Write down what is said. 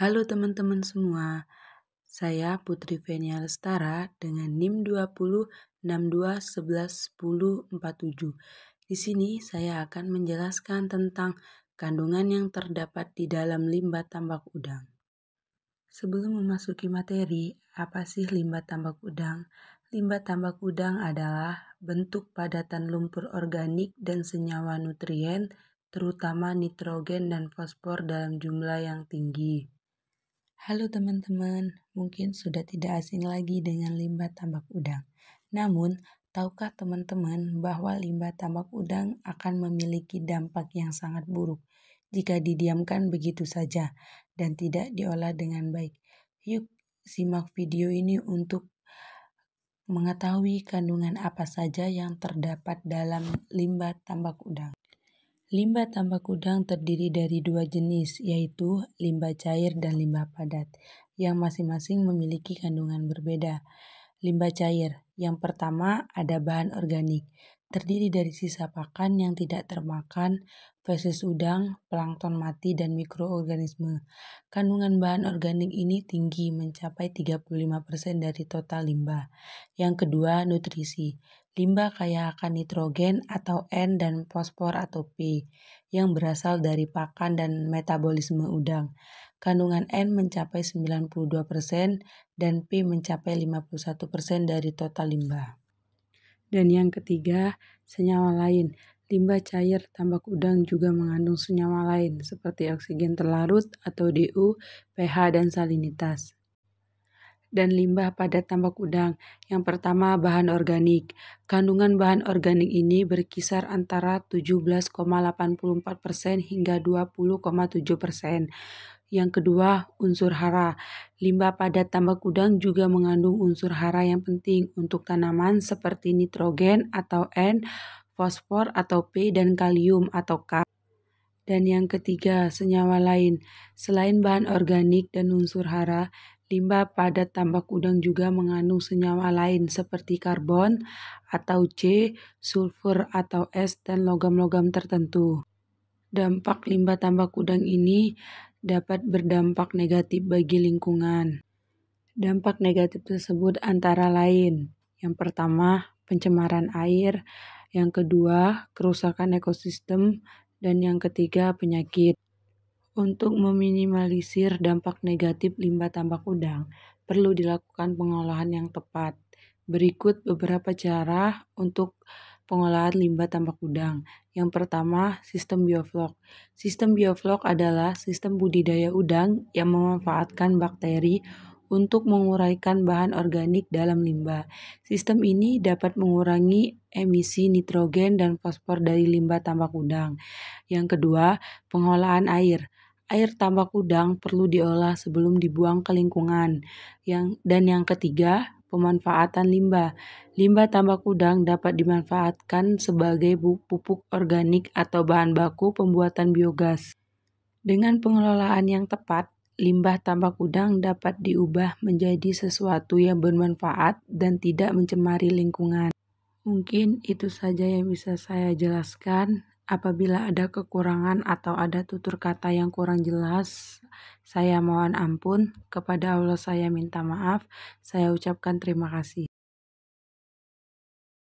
Halo teman-teman semua, saya Putri Venia Lestara dengan NIM 20621147. Di sini saya akan menjelaskan tentang kandungan yang terdapat di dalam limbah tambak udang. Sebelum memasuki materi, apa sih limbah tambak udang? Limbah tambak udang adalah bentuk padatan lumpur organik dan senyawa nutrien, terutama nitrogen dan fosfor dalam jumlah yang tinggi. Halo teman-teman, mungkin sudah tidak asing lagi dengan limbah tambak udang. Namun, tahukah teman-teman bahwa limbah tambak udang akan memiliki dampak yang sangat buruk jika didiamkan begitu saja dan tidak diolah dengan baik? Yuk, simak video ini untuk mengetahui kandungan apa saja yang terdapat dalam limbah tambak udang. Limbah tambak udang terdiri dari dua jenis, yaitu limbah cair dan limbah padat, yang masing-masing memiliki kandungan berbeda. Limbah cair, yang pertama ada bahan organik, terdiri dari sisa pakan yang tidak termakan, feses udang, plankton mati, dan mikroorganisme. Kandungan bahan organik ini tinggi, mencapai 35% dari total limbah. Yang kedua, nutrisi limbah kaya akan nitrogen atau N dan fosfor atau P yang berasal dari pakan dan metabolisme udang. Kandungan N mencapai 92% dan P mencapai 51% dari total limbah. Dan yang ketiga, senyawa lain. Limbah cair tambak udang juga mengandung senyawa lain seperti oksigen terlarut atau DU, pH, dan salinitas dan limbah padat tambak udang. Yang pertama, bahan organik. Kandungan bahan organik ini berkisar antara 17,84% hingga 20,7%. Yang kedua, unsur hara. Limbah padat tambak udang juga mengandung unsur hara yang penting untuk tanaman seperti nitrogen atau N, fosfor atau P, dan kalium atau K. Dan yang ketiga, senyawa lain. Selain bahan organik dan unsur hara, Limbah padat tambak udang juga mengandung senyawa lain seperti karbon atau C, sulfur atau S, dan logam-logam tertentu. Dampak limbah tambak udang ini dapat berdampak negatif bagi lingkungan. Dampak negatif tersebut antara lain: yang pertama, pencemaran air, yang kedua, kerusakan ekosistem, dan yang ketiga, penyakit. Untuk meminimalisir dampak negatif limbah tambak udang, perlu dilakukan pengolahan yang tepat. Berikut beberapa cara untuk pengolahan limbah tambak udang. Yang pertama, sistem bioflok. Sistem bioflok adalah sistem budidaya udang yang memanfaatkan bakteri untuk menguraikan bahan organik dalam limbah. Sistem ini dapat mengurangi emisi nitrogen dan fosfor dari limbah tambak udang. Yang kedua, pengolahan air air tambak udang perlu diolah sebelum dibuang ke lingkungan. Yang, dan yang ketiga, pemanfaatan limbah. Limbah tambak udang dapat dimanfaatkan sebagai pupuk organik atau bahan baku pembuatan biogas. Dengan pengelolaan yang tepat, limbah tambak udang dapat diubah menjadi sesuatu yang bermanfaat dan tidak mencemari lingkungan. Mungkin itu saja yang bisa saya jelaskan. Apabila ada kekurangan atau ada tutur kata yang kurang jelas, saya mohon ampun. Kepada Allah saya minta maaf. Saya ucapkan terima kasih.